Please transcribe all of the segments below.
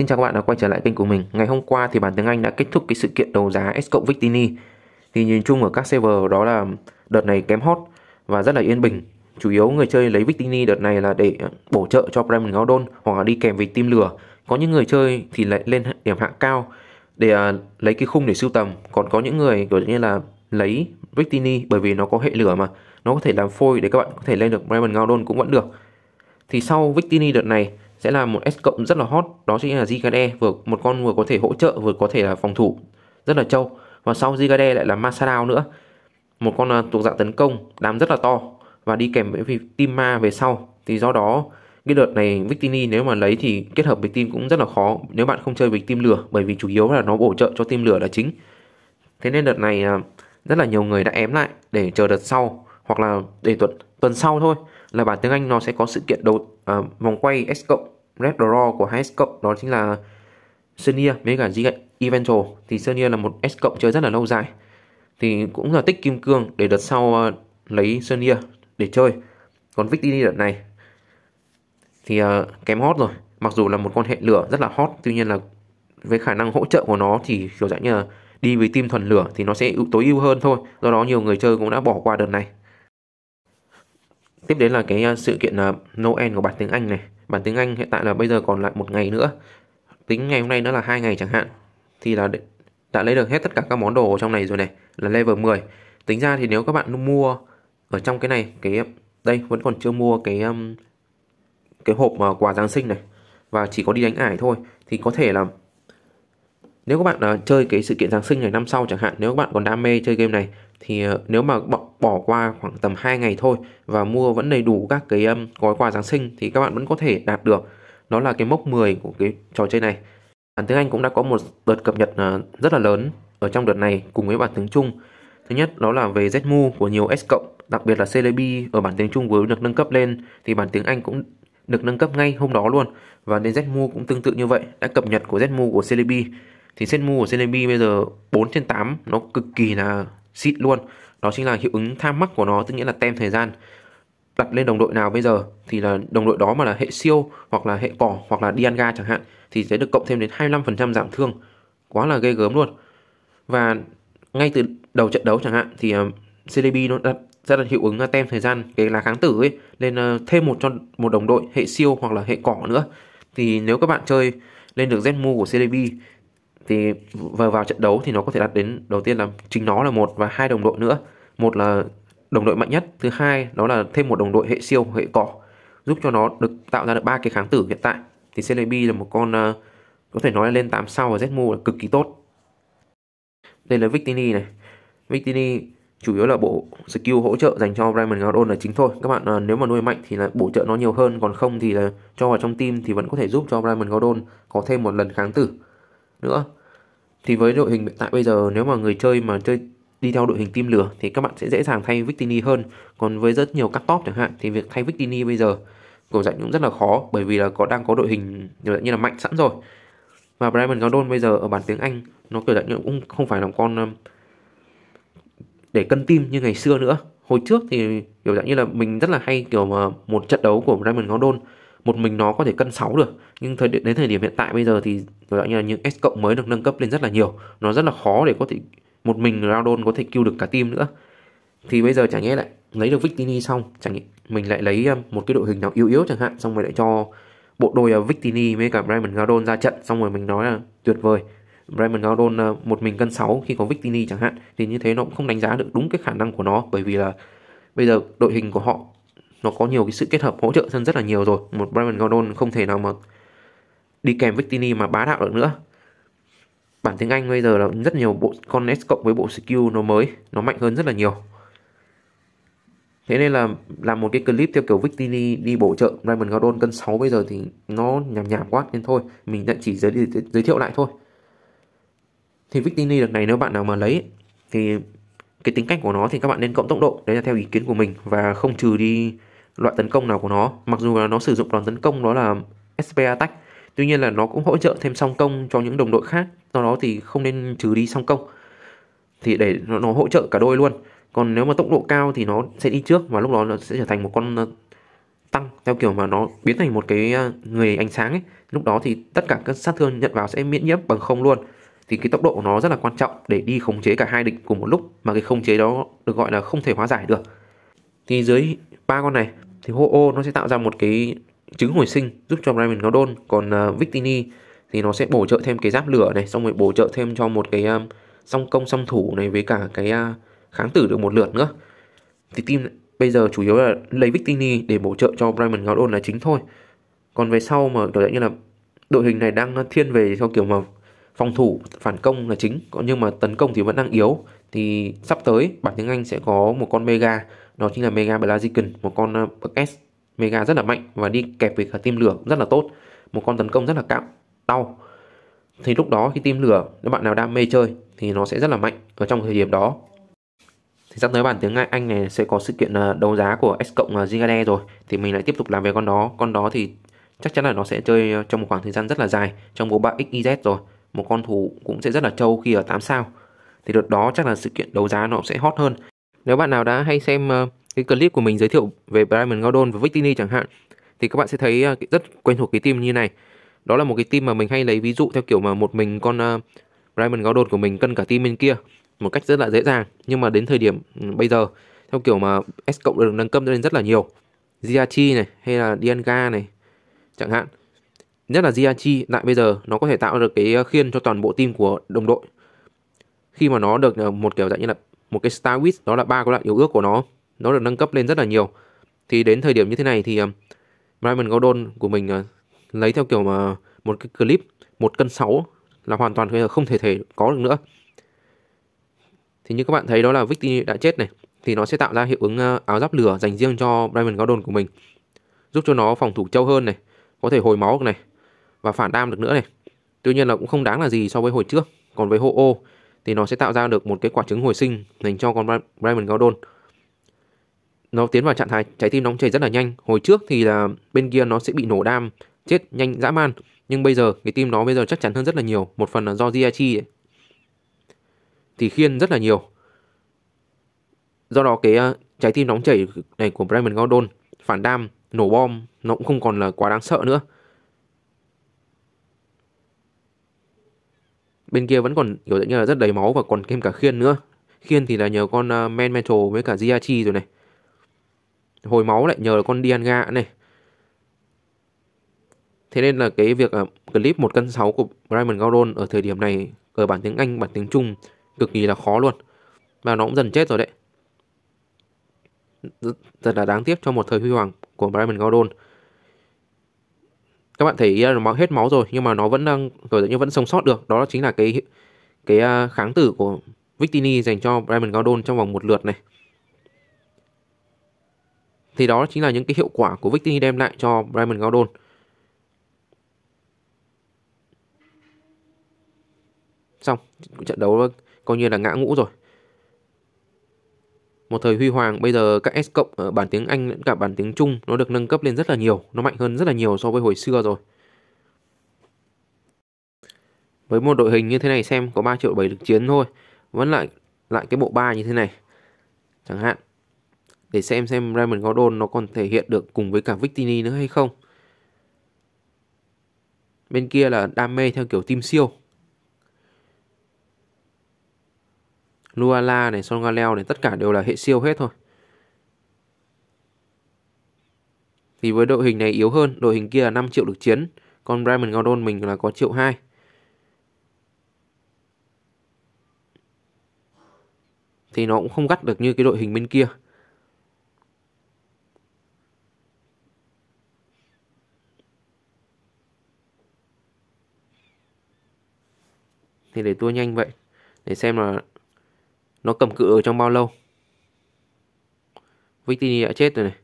Xin chào các bạn đã quay trở lại kênh của mình. Ngày hôm qua thì bản tiếng Anh đã kết thúc cái sự kiện đấu giá Escom Victini. Thì nhìn chung ở các server đó là đợt này kém hot và rất là yên bình. Chủ yếu người chơi lấy Victini đợt này là để ờ, bổ trợ cho Bremen Gaudon hoặc là đi kèm với team lửa. Có những người chơi thì lại lên điểm hạng cao để ờ, lấy cái khung để sưu tầm. Còn có những người kiểu như là lấy Victini bởi vì nó có hệ lửa mà. Nó có thể làm phôi để các bạn có thể lên được Bremen Gaudon cũng vẫn được. Thì sau Victini đợt này sẽ là một S cộng rất là hot đó chính là Zikade vừa một con vừa có thể hỗ trợ vừa có thể là phòng thủ rất là trâu và sau Zikade lại là Masadao nữa một con à, thuộc dạng tấn công đám rất là to và đi kèm với team ma về sau thì do đó cái đợt này Victini nếu mà lấy thì kết hợp với team cũng rất là khó nếu bạn không chơi với team lửa bởi vì chủ yếu là nó bổ trợ cho team lửa là chính thế nên đợt này à, rất là nhiều người đã ém lại để chờ đợt sau hoặc là để tuần tuần sau thôi là bản tiếng Anh nó sẽ có sự kiện đầu à, vòng quay S cộng Red Draw của hai S cộng đó chính là Senior với cả Eventual thì Senior là một S cộng chơi rất là lâu dài thì cũng là tích kim cương để đợt sau uh, lấy Senior để chơi còn Victini đợt này thì uh, kém hot rồi mặc dù là một con hệ lửa rất là hot tuy nhiên là với khả năng hỗ trợ của nó thì kiểu dạng như là đi với team thuần lửa thì nó sẽ tối ưu hơn thôi do đó nhiều người chơi cũng đã bỏ qua đợt này Tiếp đến là cái à, sự kiện à, Noel của bản tiếng Anh này. Bản tiếng Anh hiện tại là bây giờ còn lại một ngày nữa. Tính ngày hôm nay nữa là hai ngày chẳng hạn. Thì là đã lấy được hết tất cả các món đồ ở trong này rồi này, là level 10. Tính ra thì nếu các bạn mua ở trong cái này, cái à, đây vẫn còn chưa mua cái cái hộp quà Giáng sinh này và chỉ có đi đánh ải thôi thì có thể là nếu các bạn uh, chơi cái sự kiện Giáng sinh này năm sau chẳng hạn nếu các bạn còn đam mê chơi game này thì ờ, nếu mà bỏ, bỏ qua khoảng tầm 2 ngày thôi và mua vẫn đầy đủ các cái um, gói quà Giáng sinh thì các bạn vẫn có thể đạt được. nó là cái mốc 10 của cái trò chơi này. Bản tiếng Anh cũng đã có một đợt cập nhật ờ, rất là lớn ở trong đợt này cùng với bản tiếng Trung. Thứ nhất đó là về Zmu của nhiều S cộng, đặc biệt là Celebi ở bản tiếng Trung vừa được nâng cấp lên thì bản tiếng Anh cũng được nâng cấp ngay hôm đó luôn và đến Zmu cũng tương tự như vậy đã cập nhật của Zmu của Celebi thì Zmu của Celebi bây giờ 4 trên 8 nó cực kỳ là xịt luôn đó chính là hiệu ứng tham mắc của nó tức nghĩa là tem thời gian đặt lên đồng đội nào bây giờ thì là đồng đội đó mà là hệ siêu hoặc là hệ cỏ hoặc là Dianga chẳng hạn thì sẽ được cộng thêm đến 25% giảm thương quá là ghê gớm luôn và ngay từ đầu trận đấu chẳng hạn thì ờ, CDB nó đặt ra đặt hiệu ứng ờ, tem thời gian cái lá kháng tử ấy nên ờ, thêm một cho một đồng đội hệ siêu hoặc là hệ cỏ nữa thì nếu các bạn chơi lên được Zmu của CDB thì vừa vào trận đấu thì nó có thể đạt đến đầu tiên là chính nó là một và hai đồng đội nữa một là đồng đội mạnh nhất thứ hai đó là thêm một đồng đội hệ siêu hệ cỏ giúp cho nó được tạo ra được ba cái kháng tử hiện tại thì CLB là một con uh, có thể nói là lên 8 sao và Zmu là cực kỳ tốt đây là Victini này Victini chủ yếu là bộ skill hỗ trợ dành cho Raymond Gardon là chính thôi các bạn à, nếu mà nuôi mạnh thì là bổ trợ nó nhiều hơn còn không thì là cho vào trong team thì vẫn có thể giúp cho Raymond Gardon có thêm một lần kháng tử nữa thì với đội hình hiện tại bây giờ nếu mà người chơi mà chơi đi theo đội hình tim lửa thì các bạn sẽ dễ dàng thay Victini hơn. Còn với rất nhiều các top chẳng hạn thì việc thay Victini bây giờ của dạy cũng rất là khó bởi vì là có đang có đội hình kiểu như là mạnh sẵn rồi. Và Brandon Gordon bây giờ ở bản tiếng Anh nó kiểu dạng như cũng không phải là con um, để cân tim như ngày xưa nữa. Hồi trước thì kiểu dạng như là mình rất là hay kiểu mà một trận đấu của Brandon Gordon một mình nó có thể cân 6 được nhưng thời đến thời điểm hiện tại bây giờ thì gọi như là những S cộng mới được nâng cấp lên rất là nhiều nó rất là khó để có thể một mình Radon có thể kêu được cả team nữa thì bây giờ chẳng nhẽ lại lấy được Victini xong chẳng nhẽ mình lại lấy một cái đội hình nào yếu yếu chẳng hạn xong rồi lại cho bộ đôi Victini với cả Bremen Gardon ra trận xong rồi mình nói là tuyệt vời Bremen Gardon một mình cân 6 khi có Victini chẳng hạn thì như thế nó cũng không đánh giá được đúng cái khả năng của nó bởi vì là bây giờ đội hình của họ nó có nhiều cái sự kết hợp hỗ trợ thân rất là nhiều rồi một Brandon Gordon không thể nào mà đi kèm Victini mà bá đạo được nữa bản tiếng Anh bây giờ là rất nhiều bộ con S cộng với bộ skill nó mới nó mạnh hơn rất là nhiều thế nên là làm một cái clip theo kiểu Victini đi bổ trợ Raymond Gordon cân 6 bây giờ thì nó nhảm nhảm quá nên thôi mình đã chỉ giới, giới thiệu lại thôi thì Victini đợt này nếu bạn nào mà lấy thì cái tính cách của nó thì các bạn nên cộng tốc độ đấy là theo ý kiến của mình và không trừ đi loại tấn công nào của nó mặc dù là nó sử dụng đòn tấn công đó là SP attack tuy nhiên là nó cũng hỗ trợ thêm song công cho những đồng đội khác do đó thì không nên trừ đi song công thì để nó, nó hỗ trợ cả đôi luôn còn nếu mà tốc độ cao thì nó sẽ đi trước và lúc đó nó sẽ trở thành một con ờ, tăng theo kiểu mà nó biến thành một cái ờ, người ánh sáng ấy lúc đó thì tất cả các sát thương nhận vào sẽ miễn nhiễm bằng không luôn thì cái tốc độ của nó rất là quan trọng để đi khống chế cả hai địch cùng một lúc mà cái khống chế đó được gọi là không thể hóa giải được thì dưới ba con này thì ô nó sẽ tạo ra một cái trứng hồi sinh giúp cho Brian nó đôn còn uh, Victini thì nó sẽ bổ trợ thêm cái giáp lửa này xong rồi bổ trợ thêm cho một cái um, song công song thủ này với cả cái uh, kháng tử được một lượt nữa thì team bây giờ chủ yếu là lấy Victini để bổ trợ cho Brian nó đôn là chính thôi còn về sau mà kiểu như là đội hình này đang thiên về theo kiểu mà phòng thủ phản công là chính còn nhưng mà tấn công thì vẫn đang yếu thì sắp tới bản tiếng anh sẽ có một con mega đó chính là Mega Blaziken một con ờ, bậc S Mega rất là mạnh và đi kẹp với cả tim lửa rất là tốt một con tấn công rất là cao đau thì lúc đó khi tim lửa nếu bạn nào đam mê chơi thì nó sẽ rất là mạnh ở trong thời điểm đó thì sắp tới bản tiếng Anh này sẽ có sự kiện ờ, đấu giá của S cộng ờ, Zigade rồi thì mình lại tiếp tục làm về con đó con đó thì chắc chắn là nó sẽ chơi trong một khoảng thời gian rất là dài trong bộ ba XYZ rồi một con thủ cũng sẽ rất là trâu khi ở 8 sao thì đợt đó chắc là sự kiện đấu giá nó sẽ hot hơn nếu bạn nào đã hay xem ờ, cái clip của mình giới thiệu về Brian Gordon và Victini chẳng hạn thì các bạn sẽ thấy ờ, rất quen thuộc cái team như này. Đó là một cái team mà mình hay lấy ví dụ theo kiểu mà một mình con uh, Brian Gordon của mình cân cả team bên kia một cách rất là dễ dàng nhưng mà đến thời điểm ừ, bây giờ theo kiểu mà S cộng được nâng cấp lên rất là nhiều. Ziachi này hay là Dianga này chẳng hạn. Nhất là Ziachi lại bây giờ nó có thể tạo được cái khiên cho toàn bộ team của đồng đội. Khi mà nó được một kiểu dạng như là một cái Star Witch đó là ba cái loại yếu ước của nó nó được nâng cấp lên rất là nhiều thì đến thời điểm như thế này thì um, Raymond Gordon của mình uh, lấy theo kiểu mà một cái clip một cân sáu là hoàn toàn không thể thể có được nữa thì như các bạn thấy đó là Victory đã chết này thì nó sẽ tạo ra hiệu ứng uh, áo giáp lửa dành riêng cho Raymond Gordon của mình giúp cho nó phòng thủ châu hơn này có thể hồi máu này và phản đam được nữa này tuy nhiên là cũng không đáng là gì so với hồi trước còn với hộ ô thì nó sẽ tạo ra được một cái quả trứng hồi sinh dành cho con Brian Gordon. Nó tiến vào trạng thái trái tim nóng chảy rất là nhanh. Hồi trước thì là bên kia nó sẽ bị nổ đam, chết nhanh dã man. Nhưng bây giờ cái tim nó bây giờ chắc chắn hơn rất là nhiều. Một phần là do Diachi thì khiên rất là nhiều. Do đó cái à, trái tim nóng chảy này của Brian Gordon phản đam, nổ bom nó cũng không còn là quá đáng sợ nữa. bên kia vẫn còn kiểu như là rất đầy máu và còn thêm cả khiên nữa khiên thì là nhờ con uh, à, men metal với cả Giachi rồi này hồi máu lại nhờ là con Dianga này thế nên là cái việc uh, clip một cân 6 của Raymond Gordon ở thời điểm này ở bản tiếng Anh bản tiếng Trung cực kỳ là khó luôn và nó cũng dần chết rồi đấy rất là đáng tiếc cho một thời huy hoàng của Raymond Gordon các bạn thấy à, nó máu hết máu rồi nhưng mà nó vẫn đang kiểu như vẫn sống sót được đó chính là cái cái à, kháng tử của Victini dành cho Brandon Gordon trong vòng một lượt này thì đó chính là những cái hiệu quả của Victini đem lại cho Brandon Gordon xong trận đấu coi như là ngã ngũ rồi một thời huy hoàng bây giờ các S cộng ở bản tiếng Anh lẫn cả bản tiếng Trung nó được nâng cấp lên rất là nhiều nó mạnh hơn rất là nhiều so với hồi xưa rồi với một đội hình như thế này xem có 3 triệu 7 lực chiến thôi vẫn lại lại cái bộ ba như thế này chẳng hạn để xem xem Raymond Gordon nó còn thể hiện được cùng với cả Victini nữa hay không bên kia là đam mê theo kiểu team siêu Luala này, son Songaleo này, tất cả đều là hệ siêu hết thôi. Thì với đội hình này yếu hơn, đội hình kia là 5 triệu được chiến, còn Brandon Gordon mình là có triệu 2. Thì nó cũng không gắt được như cái đội hình bên kia. Thì để tua nhanh vậy để xem là nó cầm cự ở trong bao lâu? Victini đã chết rồi này.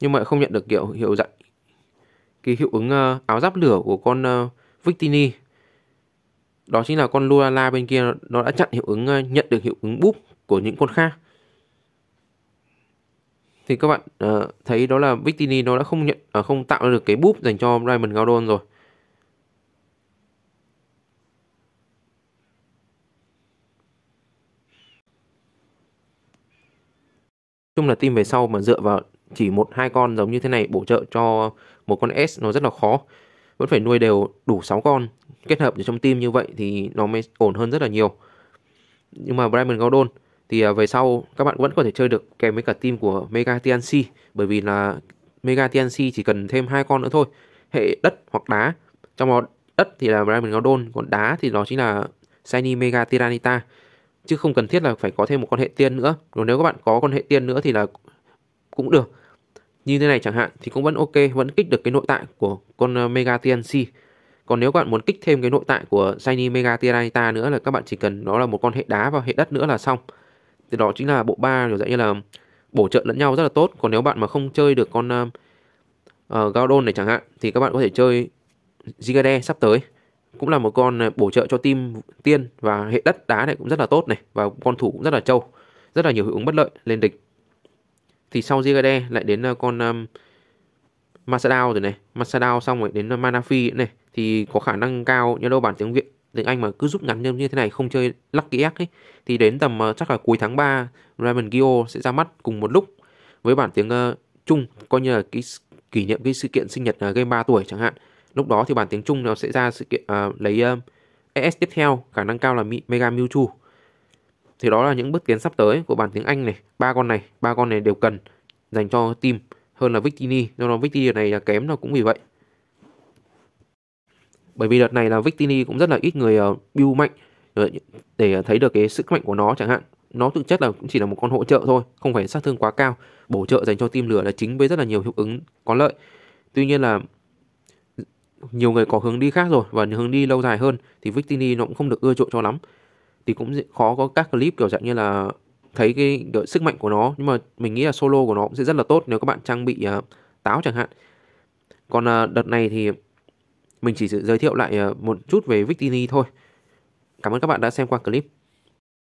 Nhưng mà không nhận được hiệu hiệu dạy cái hiệu ứng ờ, áo giáp lửa của con ờ, Victini. Đó chính là con Lulala bên kia nó đã chặn hiệu ứng ờ, nhận được hiệu ứng búp của những con khác. Thì các bạn uh, thấy đó là Victini nó đã không nhận uh, không tạo được cái búp dành cho Raymond Galdon rồi. chung là team về sau mà dựa vào chỉ một hai con giống như thế này bổ trợ cho một con S nó rất là khó vẫn phải nuôi đều đủ 6 con kết hợp trong team như vậy thì nó mới ổn hơn rất là nhiều nhưng mà Brandon Gordon thì à, về sau các bạn vẫn có thể chơi được kèm với cả team của Mega TNC bởi vì là Mega TNC chỉ cần thêm hai con nữa thôi hệ đất hoặc đá trong đó đất thì là Brandon Gordon còn đá thì đó chính là Shiny Mega Tyranita chứ không cần thiết là phải có thêm một con hệ tiên nữa rồi nếu các bạn có con hệ tiên nữa thì là cũng được như thế này chẳng hạn thì cũng vẫn ok vẫn kích được cái nội tại của con ờ, mega tnc còn nếu các bạn muốn kích thêm cái nội tại của shiny mega tiranita nữa là các bạn chỉ cần nó là một con hệ đá và hệ đất nữa là xong thì đó chính là bộ ba kiểu dạng như là bổ trợ lẫn nhau rất là tốt còn nếu bạn mà không chơi được con uh, ờ, ờ, Gaudon này chẳng hạn thì các bạn có thể chơi Zigade sắp tới cũng là một con ờ, bổ trợ cho team tiên và hệ đất đá này cũng rất là tốt này và con thủ cũng rất là trâu rất là nhiều hiệu ứng bất lợi lên địch thì sau Zigade lại đến ờ, con um, Masadao rồi này Masadao xong rồi đến ờ, Manafi này thì có khả năng cao như đâu bản tiếng Việt tiếng Anh mà cứ rút ngắn như thế này không chơi Lucky Egg ấy thì đến tầm uh, chắc là cuối tháng 3 Raymond Gio sẽ ra mắt cùng một lúc với bản tiếng uh, Trung coi như là cái kỷ niệm cái sự kiện sinh nhật uh, game 3 tuổi chẳng hạn lúc đó thì bản tiếng Trung nó sẽ ra sự kiện uh, lấy uh, à, ES tiếp theo khả năng cao là Mega Mewtwo thì đó là những bước tiến sắp tới của bản tiếng Anh này ba con này ba con này đều cần dành cho team hơn là Victini do đó Victini này là kém nó cũng vì vậy bởi vì đợt này là Victini cũng rất là ít người uh, build mạnh để thấy được cái sức mạnh của nó chẳng hạn nó thực chất là cũng chỉ là một con hỗ trợ thôi không phải sát thương quá cao bổ trợ dành cho team lửa là chính với rất là nhiều hiệu ứng có lợi tuy nhiên là nhiều người có hướng đi khác rồi và hướng đi lâu dài hơn thì Victini nó cũng không được ưa chuộng cho lắm thì cũng khó có các clip kiểu dạng như là thấy cái kiểu sức mạnh của nó nhưng mà mình nghĩ là solo của nó cũng sẽ rất là tốt nếu các bạn trang bị uh, táo chẳng hạn còn uh, đợt này thì mình chỉ giới thiệu lại uh, một chút về Victini thôi cảm ơn các bạn đã xem qua clip